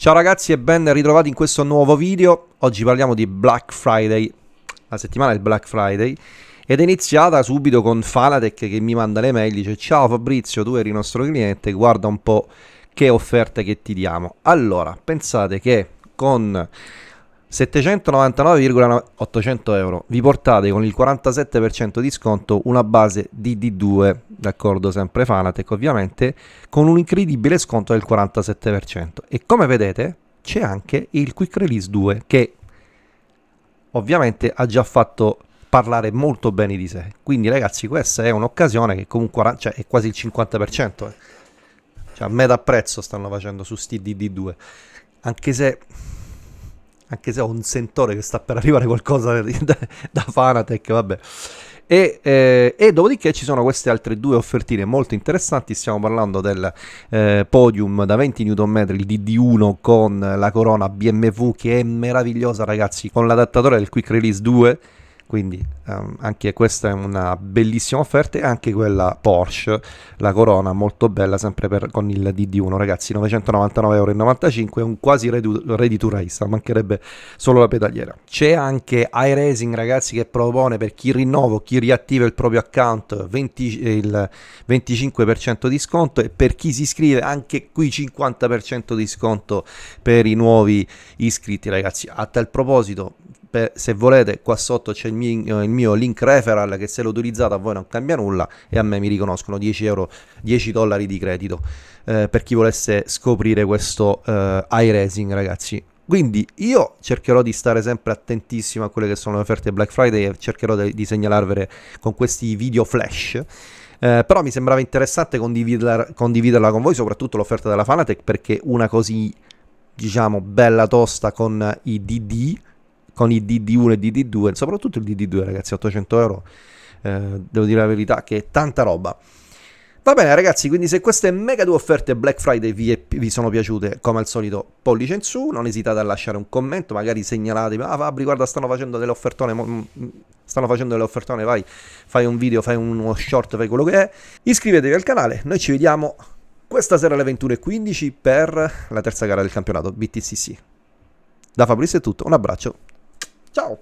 Ciao ragazzi e ben ritrovati in questo nuovo video. Oggi parliamo di Black Friday. La settimana del Black Friday ed è iniziata subito con Fanatec che mi manda le mail dice "Ciao Fabrizio, tu eri il nostro cliente, guarda un po' che offerte che ti diamo". Allora, pensate che con 799,800 euro vi portate con il 47% di sconto una base DD2 d'accordo sempre Fanatec ovviamente, con un incredibile sconto del 47%. E come vedete c'è anche il Quick Release 2 che ovviamente ha già fatto parlare molto bene di sé. Quindi ragazzi questa è un'occasione che comunque cioè, è quasi il 50%. Eh. Cioè a metà prezzo stanno facendo su STDD2. Anche se anche se ho un sentore che sta per arrivare qualcosa da Fanatec, vabbè. E, eh, e, dopodiché ci sono queste altre due offertine molto interessanti. Stiamo parlando del eh, podium da 20 Nm, il DD1 con la corona BMW che è meravigliosa, ragazzi, con l'adattatore del Quick Release 2 quindi um, anche questa è una bellissima offerta e anche quella Porsche la Corona molto bella sempre per, con il DD1 ragazzi 999,95€ un quasi ready to race mancherebbe solo la pedaliera c'è anche iRacing ragazzi che propone per chi rinnova o chi riattiva il proprio account 20, il 25% di sconto e per chi si iscrive anche qui 50% di sconto per i nuovi iscritti ragazzi a tal proposito per, se volete qua sotto c'è il mio, eh, il mio, link referral che se lo utilizzate a voi non cambia nulla e a me mi riconoscono 10 euro 10 dollari di credito eh, per chi volesse scoprire questo eh, iRacing ragazzi quindi io cercherò di stare sempre attentissimo a quelle che sono le offerte Black Friday e cercherò de, di segnalarvele con questi video flash eh, però mi sembrava interessante condividerla, condividerla con voi, soprattutto l'offerta della Fanatec, perché una così, diciamo, bella tosta con eh, i DD, con i DD1 e DD2, soprattutto il DD2 ragazzi, 800 euro, eh, devo dire la verità che è tanta roba. Va bene ragazzi, quindi se queste mega due offerte Black Friday vi, è, vi, sono piaciute, come al solito pollice in su, non esitate a lasciare un commento, magari segnalatevi, ah Fabri guarda stanno facendo delle offertone, mm, mm, stanno facendo delle offertone, vai, fai un video, fai uno short, fai quello che è, iscrivetevi al canale, noi ci vediamo questa sera alle 21.15 per la terza gara del campionato BTCC. Da Fabrizio è tutto, un abbraccio. Tchau!